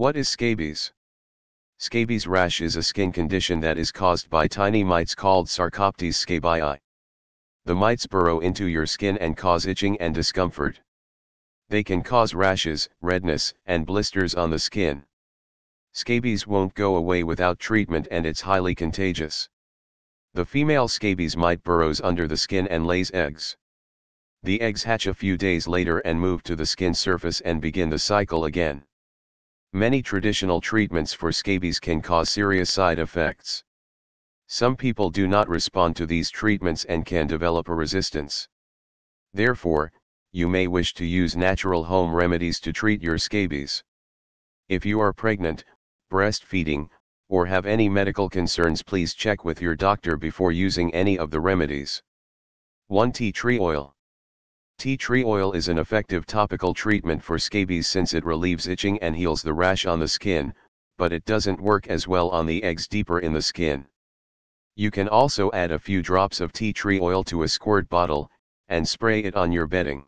What is scabies? Scabies rash is a skin condition that is caused by tiny mites called Sarcoptes scabii. The mites burrow into your skin and cause itching and discomfort. They can cause rashes, redness, and blisters on the skin. Scabies won't go away without treatment and it's highly contagious. The female scabies mite burrows under the skin and lays eggs. The eggs hatch a few days later and move to the skin surface and begin the cycle again. Many traditional treatments for scabies can cause serious side effects. Some people do not respond to these treatments and can develop a resistance. Therefore, you may wish to use natural home remedies to treat your scabies. If you are pregnant, breastfeeding, or have any medical concerns please check with your doctor before using any of the remedies. 1 tea tree oil Tea tree oil is an effective topical treatment for scabies since it relieves itching and heals the rash on the skin, but it doesn't work as well on the eggs deeper in the skin. You can also add a few drops of tea tree oil to a squirt bottle, and spray it on your bedding.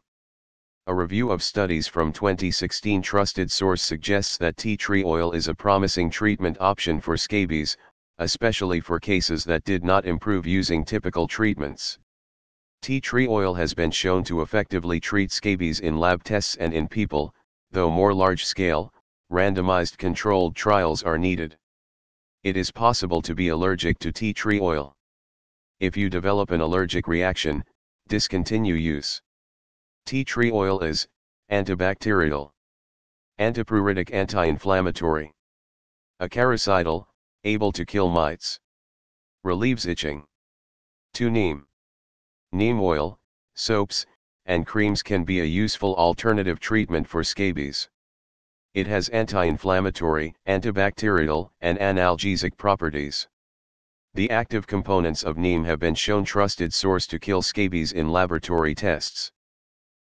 A review of studies from 2016 trusted source suggests that tea tree oil is a promising treatment option for scabies, especially for cases that did not improve using typical treatments. Tea tree oil has been shown to effectively treat scabies in lab tests and in people, though more large-scale, randomized controlled trials are needed. It is possible to be allergic to tea tree oil. If you develop an allergic reaction, discontinue use. Tea tree oil is antibacterial, antipruritic, anti-inflammatory, acaricidal, able to kill mites, relieves itching. To Neem neem oil, soaps, and creams can be a useful alternative treatment for scabies. It has anti-inflammatory, antibacterial, and analgesic properties. The active components of neem have been shown trusted source to kill scabies in laboratory tests.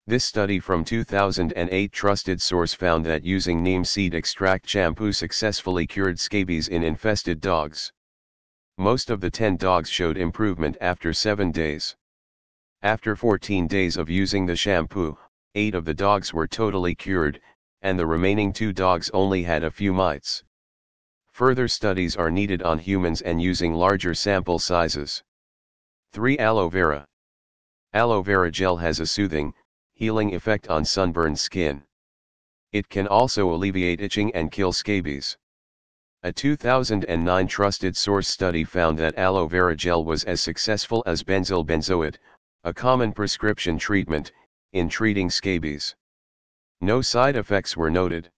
This study from 2008 trusted source found that using neem seed extract shampoo successfully cured scabies in infested dogs. Most of the 10 dogs showed improvement after 7 days. After 14 days of using the shampoo, 8 of the dogs were totally cured, and the remaining 2 dogs only had a few mites. Further studies are needed on humans and using larger sample sizes. 3. Aloe vera. Aloe vera gel has a soothing, healing effect on sunburned skin. It can also alleviate itching and kill scabies. A 2009 trusted source study found that aloe vera gel was as successful as benzyl benzoate, a common prescription treatment, in treating scabies. No side effects were noted.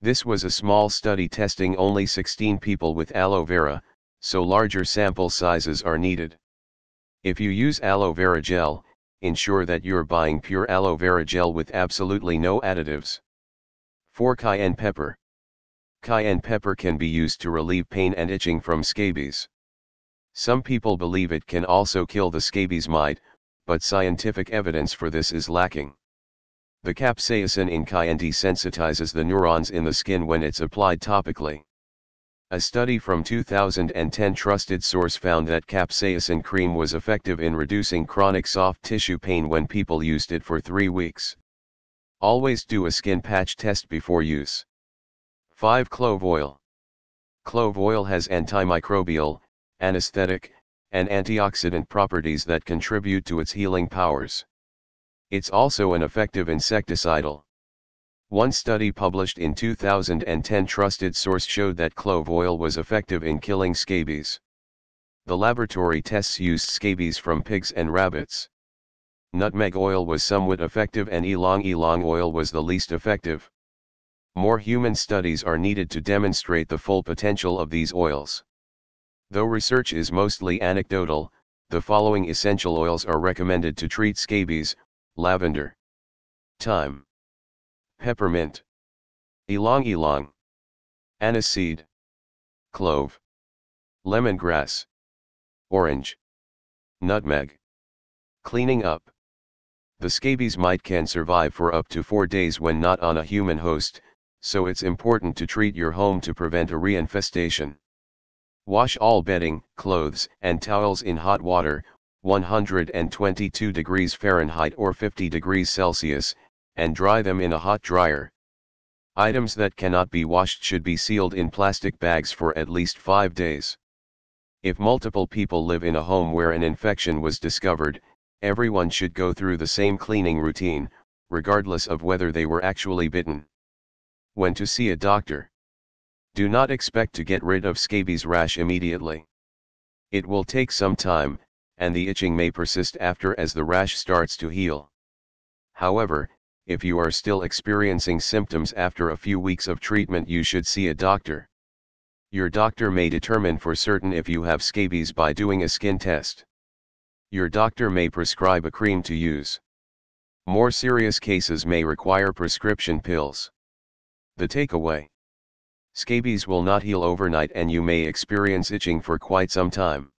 This was a small study testing only 16 people with aloe vera, so larger sample sizes are needed. If you use aloe vera gel, ensure that you're buying pure aloe vera gel with absolutely no additives. 4. Cayenne pepper. Cayenne pepper can be used to relieve pain and itching from scabies. Some people believe it can also kill the scabies mite, but scientific evidence for this is lacking. The capsaicin in cayenne desensitizes the neurons in the skin when it's applied topically. A study from 2010 trusted source found that capsaicin cream was effective in reducing chronic soft tissue pain when people used it for three weeks. Always do a skin patch test before use. 5. Clove oil. Clove oil has antimicrobial, anesthetic, and antioxidant properties that contribute to its healing powers. It's also an effective insecticidal. One study published in 2010 trusted source showed that clove oil was effective in killing scabies. The laboratory tests used scabies from pigs and rabbits. Nutmeg oil was somewhat effective and elong elong oil was the least effective. More human studies are needed to demonstrate the full potential of these oils. Though research is mostly anecdotal, the following essential oils are recommended to treat scabies, lavender, thyme, peppermint, elong elong, aniseed, clove, lemongrass, orange, nutmeg. Cleaning up. The scabies mite can survive for up to 4 days when not on a human host, so it's important to treat your home to prevent a reinfestation. Wash all bedding, clothes, and towels in hot water, 122 degrees Fahrenheit or 50 degrees Celsius, and dry them in a hot dryer. Items that cannot be washed should be sealed in plastic bags for at least 5 days. If multiple people live in a home where an infection was discovered, everyone should go through the same cleaning routine, regardless of whether they were actually bitten. When to see a doctor. Do not expect to get rid of scabies rash immediately. It will take some time, and the itching may persist after as the rash starts to heal. However, if you are still experiencing symptoms after a few weeks of treatment you should see a doctor. Your doctor may determine for certain if you have scabies by doing a skin test. Your doctor may prescribe a cream to use. More serious cases may require prescription pills. The takeaway Scabies will not heal overnight and you may experience itching for quite some time.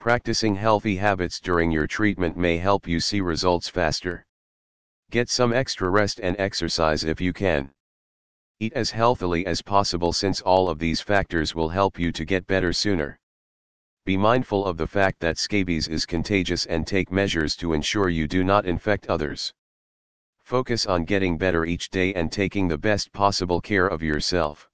Practicing healthy habits during your treatment may help you see results faster. Get some extra rest and exercise if you can. Eat as healthily as possible since all of these factors will help you to get better sooner. Be mindful of the fact that scabies is contagious and take measures to ensure you do not infect others. Focus on getting better each day and taking the best possible care of yourself.